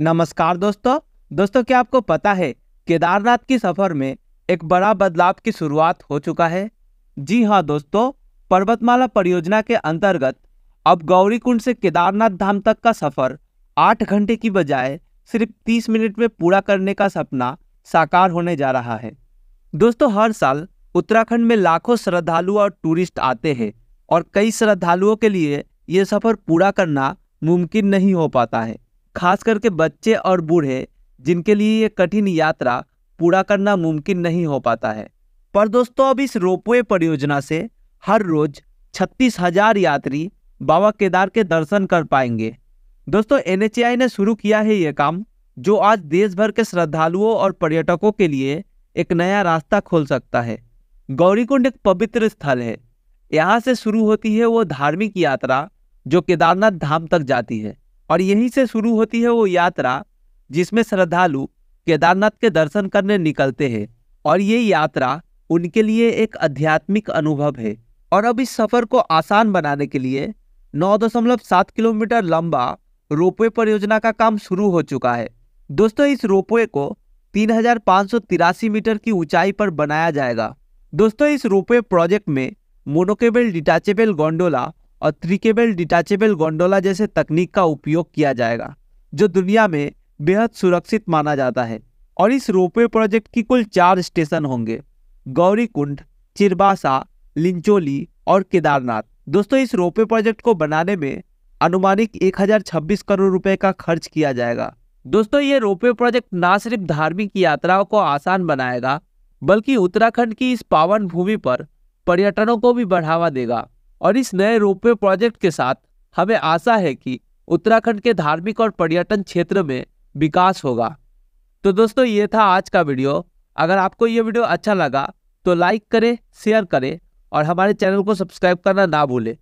नमस्कार दोस्तों दोस्तों क्या आपको पता है केदारनाथ की सफर में एक बड़ा बदलाव की शुरुआत हो चुका है जी हाँ दोस्तों पर्वतमाला परियोजना के अंतर्गत अब गौरीकुंड से केदारनाथ धाम तक का सफर आठ घंटे की बजाय सिर्फ तीस मिनट में पूरा करने का सपना साकार होने जा रहा है दोस्तों हर साल उत्तराखंड में लाखों श्रद्धालु और टूरिस्ट आते हैं और कई श्रद्धालुओं के लिए ये सफ़र पूरा करना मुमकिन नहीं हो पाता है खास करके बच्चे और बूढ़े जिनके लिए ये कठिन यात्रा पूरा करना मुमकिन नहीं हो पाता है पर दोस्तों अब इस रोपवे परियोजना से हर रोज छत्तीस हजार यात्री बाबा केदार के दर्शन कर पाएंगे दोस्तों एन ने शुरू किया है ये काम जो आज देश भर के श्रद्धालुओं और पर्यटकों के लिए एक नया रास्ता खोल सकता है गौरीकुंड एक पवित्र स्थल है यहाँ से शुरू होती है वो धार्मिक यात्रा जो केदारनाथ धाम तक जाती है और यहीं से शुरू होती है वो यात्रा जिसमें श्रद्धालु केदारनाथ के दर्शन करने निकलते हैं और ये यात्रा उनके लिए एक आध्यात्मिक अनुभव है और अब इस सफर को आसान बनाने के लिए 9.7 किलोमीटर लंबा रोपवे परियोजना का काम शुरू हो चुका है दोस्तों इस रोपवे को तीन मीटर की ऊंचाई पर बनाया जाएगा दोस्तों इस रोपवे प्रोजेक्ट में मोनोकेबल डिटैचेबल गोंडोला और त्रिकेबल डिटैचेबल गोंडोला जैसे तकनीक का उपयोग किया जाएगा जो दुनिया में बेहद सुरक्षित माना जाता है और इस रोपवे प्रोजेक्ट की कुल चार स्टेशन होंगे गौरीकुंड चिरबासा लिंचोली और केदारनाथ दोस्तों इस रोपवे प्रोजेक्ट को बनाने में अनुमानिक 1026 करोड़ रुपए का खर्च किया जाएगा दोस्तों ये रोपवे प्रोजेक्ट ना सिर्फ धार्मिक यात्राओं को आसान बनाएगा बल्कि उत्तराखंड की इस पावन भूमि पर पर्यटनों को भी बढ़ावा देगा और इस नए रोपवे प्रोजेक्ट के साथ हमें आशा है कि उत्तराखंड के धार्मिक और पर्यटन क्षेत्र में विकास होगा तो दोस्तों ये था आज का वीडियो अगर आपको ये वीडियो अच्छा लगा तो लाइक करें शेयर करें और हमारे चैनल को सब्सक्राइब करना ना भूलें